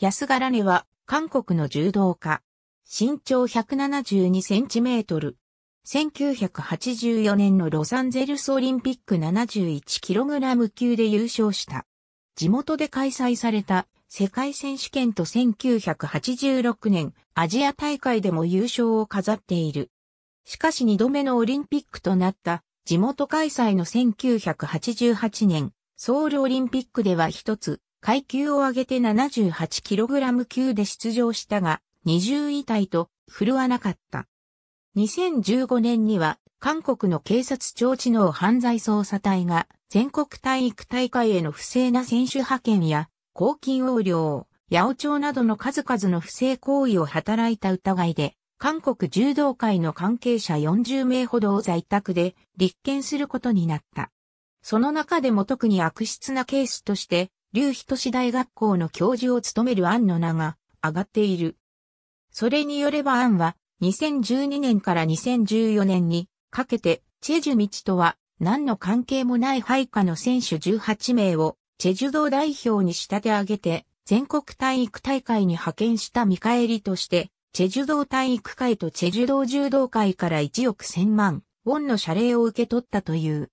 安柄根は、韓国の柔道家。身長172センチメートル。1984年のロサンゼルスオリンピック 71kg 級で優勝した。地元で開催された世界選手権と1986年アジア大会でも優勝を飾っている。しかし2度目のオリンピックとなった地元開催の1988年ソウルオリンピックでは一つ階級を上げて 78kg 級で出場したが、20位体と振るわなかった。2015年には、韓国の警察庁知能犯罪捜査隊が、全国体育大会への不正な選手派遣や、公金横領、八百長などの数々の不正行為を働いた疑いで、韓国柔道界の関係者40名ほどを在宅で立件することになった。その中でも特に悪質なケースとして、劉人志大学校の教授を務める案の名が上がっている。それによれば案は2012年から2014年にかけてチェジュ道とは何の関係もない配下の選手18名をチェジュ道代表に仕立て上げて全国体育大会に派遣した見返りとしてチェジュ道体育会とチェジュ道柔道会から1億1000万ウォンの謝礼を受け取ったという。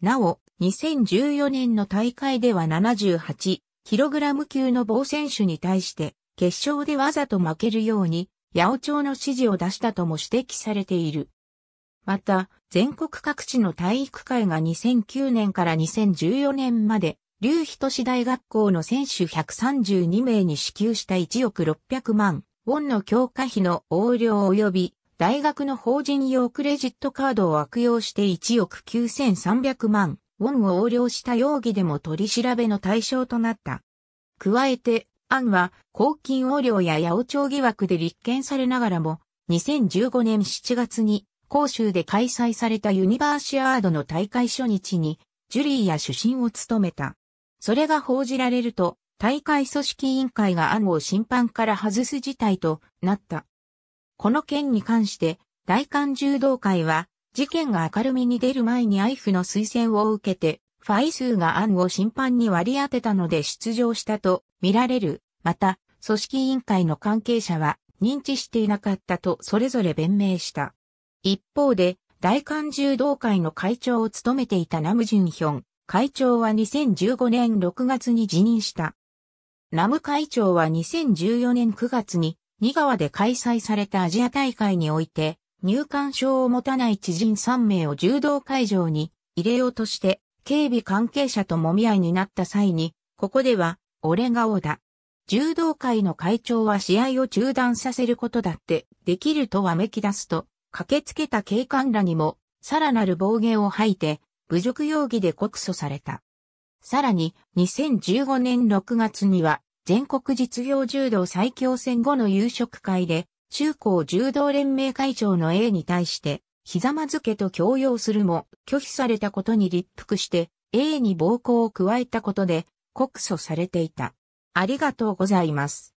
なお、2014年の大会では 78kg 級の某選手に対して、決勝でわざと負けるように、八尾町の指示を出したとも指摘されている。また、全国各地の体育会が2009年から2014年まで、劉人市大学校の選手132名に支給した1億600万ウォンの強化費の横領及び大学の法人用クレジットカードを悪用して1億9300万ウォンを横領した容疑でも取り調べの対象となった。加えて、アンは、公金横領や八百長疑惑で立件されながらも、2015年7月に、広州で開催されたユニバーシアードの大会初日に、ジュリーや主審を務めた。それが報じられると、大会組織委員会がアンを審判から外す事態となった。この件に関して、大韓柔道会は、事件が明るみに出る前にアイフの推薦を受けて、ファイスーがアンを審判に割り当てたので出場したと見られる。また、組織委員会の関係者は認知していなかったとそれぞれ弁明した。一方で、大韓柔道会の会長を務めていたナムジュンヒョン、会長は2015年6月に辞任した。ナム会長は2014年9月に、ニ川で開催されたアジア大会において、入管証を持たない知人3名を柔道会場に入れようとして、警備関係者ともみ合いになった際に、ここでは、俺が王だ。柔道会の会長は試合を中断させることだってできるとわめき出すと、駆けつけた警官らにも、さらなる暴言を吐いて、侮辱容疑で告訴された。さらに、2015年6月には、全国実業柔道最強戦後の夕食会で、中高柔道連盟会長の A に対して、ひざまずけと強要するも、拒否されたことに立腹して、A に暴行を加えたことで、告訴されていた。ありがとうございます。